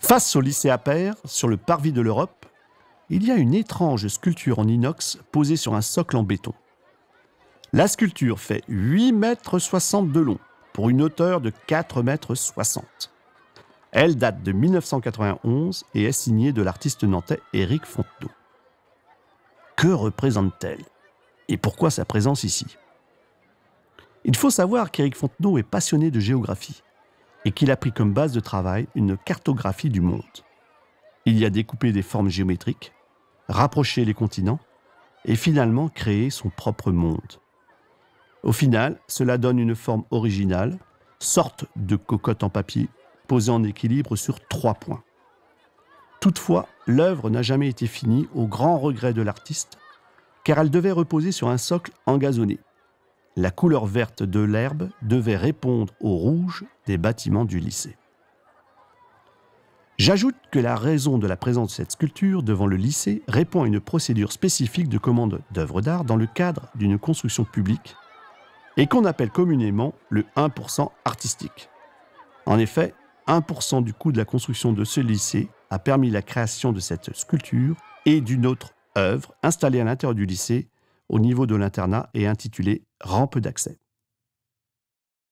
Face au lycée Appert, sur le parvis de l'Europe, il y a une étrange sculpture en inox posée sur un socle en béton. La sculpture fait 8 mètres de long pour une hauteur de 4 mètres 60. Elle date de 1991 et est signée de l'artiste nantais Éric Fontenot. Que représente-t-elle et pourquoi sa présence ici Il faut savoir qu'Éric Fontenot est passionné de géographie et qu'il a pris comme base de travail une cartographie du monde. Il y a découpé des formes géométriques, rapproché les continents et finalement créé son propre monde. Au final, cela donne une forme originale, sorte de cocotte en papier posée en équilibre sur trois points. Toutefois, l'œuvre n'a jamais été finie au grand regret de l'artiste, car elle devait reposer sur un socle engazonné la couleur verte de l'herbe devait répondre au rouge des bâtiments du lycée. J'ajoute que la raison de la présence de cette sculpture devant le lycée répond à une procédure spécifique de commande d'œuvres d'art dans le cadre d'une construction publique et qu'on appelle communément le 1% artistique. En effet, 1% du coût de la construction de ce lycée a permis la création de cette sculpture et d'une autre œuvre installée à l'intérieur du lycée au niveau de l'internat et intitulé Rampe d'accès.